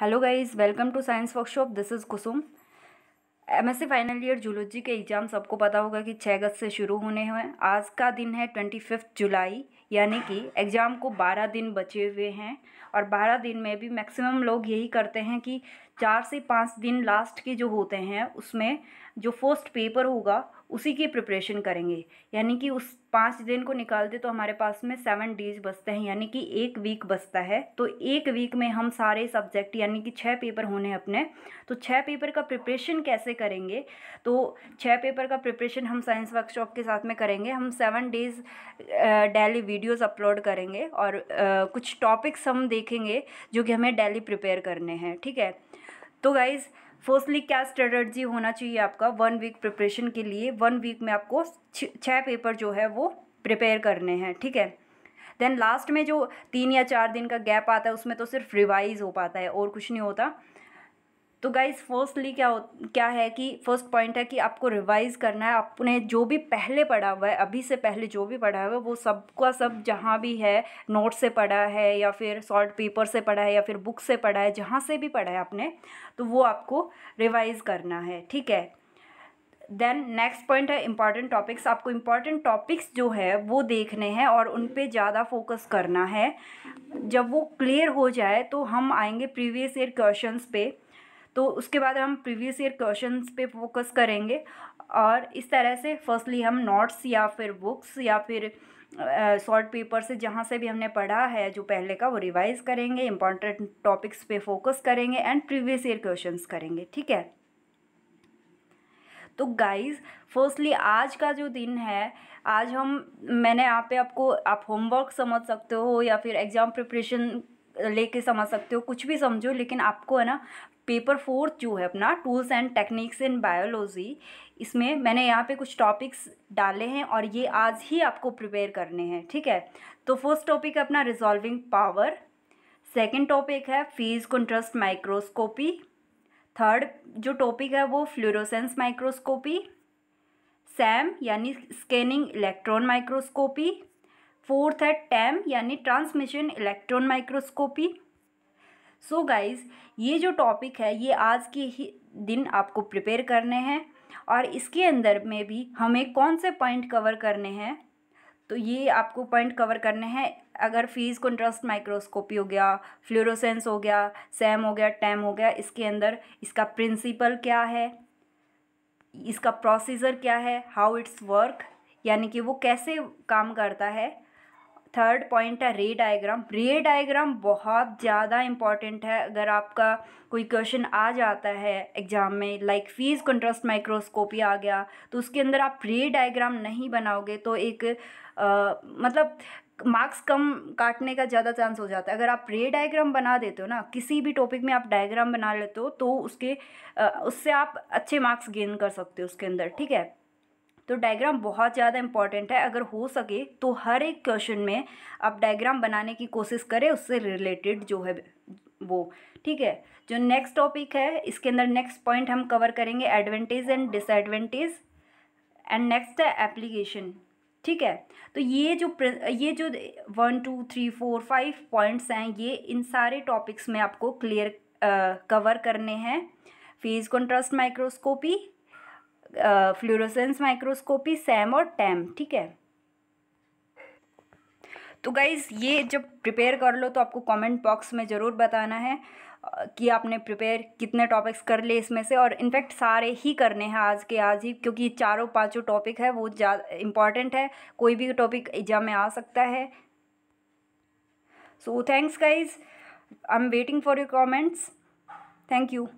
hello guys welcome to science workshop this is Kusum MSc final year zoology के exams आपको पता होगा कि छः अगस्त से शुरू होने हैं आज का दिन है ट्वेंटी फिफ्थ जुलाई यानी कि एग्ज़ाम को 12 दिन बचे हुए हैं और 12 दिन में भी मैक्सिमम लोग यही करते हैं कि चार से पाँच दिन लास्ट के जो होते हैं उसमें जो फर्स्ट पेपर होगा उसी की प्रिपरेशन करेंगे यानी कि उस पाँच दिन को निकाल दे तो हमारे पास में सेवन डेज बचते हैं यानी कि एक वीक बचता है तो एक वीक में हम सारे सब्जेक्ट यानी कि छः पेपर होने अपने तो छः पेपर का प्रिपरेशन कैसे करेंगे तो छः पेपर का प्रिपरेशन हम साइंस वर्कशॉप के साथ में करेंगे हम seven days daily videos upload करेंगे और आ, कुछ टॉपिक्स हम देखेंगे जो कि हमें डेली प्रिपेयर करने हैं ठीक है तो गाइज़ फोर्सली क्या स्ट्रेटर्जी होना चाहिए आपका वन वीक प्रिपरेशन के लिए वन वीक में आपको छः पेपर जो है वो प्रिपेयर करने हैं ठीक है देन लास्ट में जो तीन या चार दिन का गैप आता है उसमें तो सिर्फ रिवाइज हो पाता है और कुछ नहीं होता तो गाइज फर्स्टली क्या हो क्या है कि फर्स्ट पॉइंट है कि आपको रिवाइज़ करना है आपने जो भी पहले पढ़ा हुआ है अभी से पहले जो भी पढ़ा हुआ है वो सब का सब जहाँ भी है नोट से पढ़ा है या फिर सॉल्ट पेपर से पढ़ा है या फिर बुक से पढ़ा है जहाँ से भी पढ़ा है आपने तो वो आपको रिवाइज़ करना है ठीक है देन नेक्स्ट पॉइंट है इंपॉर्टेंट टॉपिक्स आपको इम्पॉर्टेंट टॉपिक्स जो है वो देखने हैं और उन पर ज़्यादा फोकस करना है जब वो क्लियर हो जाए तो हम आएंगे प्रीवियस ईयर क्वेश्चंस पे तो उसके बाद हम प्रीवियस ईयर क्वेश्चन पे फोकस करेंगे और इस तरह से फर्स्टली हम नोट्स या फिर बुक्स या फिर शॉर्ट uh, पेपर से जहाँ से भी हमने पढ़ा है जो पहले का वो रिवाइज करेंगे इम्पॉर्टेंट टॉपिक्स पे फोकस करेंगे एंड प्रीवियस ईयर क्वेश्चंस करेंगे ठीक है तो गाइस फर्स्टली आज का जो दिन है आज हम मैंने यहाँ पे आपको आप होमवर्क समझ सकते हो या फिर एग्ज़ाम प्रिपरेशन लेके समझ सकते हो कुछ भी समझो लेकिन आपको है ना पेपर फोर्थ जो है अपना tools and techniques in biology इसमें मैंने यहाँ पे कुछ टॉपिक्स डाले हैं और ये आज ही आपको प्रिपेयर करने हैं ठीक है तो फर्स्ट टॉपिक है अपना रिजॉल्विंग पावर सेकेंड टॉपिक है फेज कंट्रस्ट माइक्रोस्कोपी थर्ड जो टॉपिक है वो फ्लोरोसेंस माइक्रोस्कोपी सैम यानी स्कैनिंग इलेक्ट्रॉन माइक्रोस्कोपी फोर्थ है टैम यानी transmission electron microscopy so guys ये जो टॉपिक है ये आज के ही दिन आपको प्रिपेयर करने हैं और इसके अंदर में भी हमें कौन से पॉइंट कवर करने हैं तो ये आपको पॉइंट कवर करने हैं अगर फीस कंट्रास्ट माइक्रोस्कोपी हो गया फ्लोरोसेंस हो गया सैम हो गया टैम हो गया इसके अंदर इसका प्रिंसिपल क्या है इसका प्रोसीजर क्या है हाउ इट्स वर्क यानी कि वो कैसे काम करता है थर्ड पॉइंट है रे डायग्राम रे डायग्राम बहुत ज़्यादा इंपॉर्टेंट है अगर आपका कोई क्वेश्चन आ जाता है एग्ज़ाम में लाइक फीस कंट्रास्ट माइक्रोस्कोपी आ गया तो उसके अंदर आप रे डायग्राम नहीं बनाओगे तो एक आ, मतलब मार्क्स कम काटने का ज़्यादा चांस हो जाता है अगर आप रे डायग्राम बना देते हो ना किसी भी टॉपिक में आप डायग्राम बना लेते हो तो उसके आ, उससे आप अच्छे मार्क्स गेन कर सकते हो उसके अंदर ठीक है तो डायग्राम बहुत ज़्यादा इंपॉर्टेंट है अगर हो सके तो हर एक क्वेश्चन में आप डायग्राम बनाने की कोशिश करें उससे रिलेटेड जो है वो ठीक है जो नेक्स्ट टॉपिक है इसके अंदर नेक्स्ट पॉइंट हम कवर करेंगे advantage and disadvantage and next है एप्लीकेशन ठीक है तो ये जो ये जो one two three four five points हैं ये इन सारे टॉपिक्स में आपको क्लियर कवर करने हैं phase contrast microscopy fluorescence microscopy SEM और टैम ठीक है तो गाइज़ ये जब प्रिपेयर कर लो तो आपको कमेंट बॉक्स में ज़रूर बताना है कि आपने प्रिपेयर कितने टॉपिक्स कर लिए इसमें से और इनफैक्ट सारे ही करने हैं आज के आज ही क्योंकि चारों पांचों टॉपिक है वो ज्यादा इम्पॉर्टेंट है कोई भी टॉपिक एग्जाम में आ सकता है so thanks guys I am waiting for your comments thank you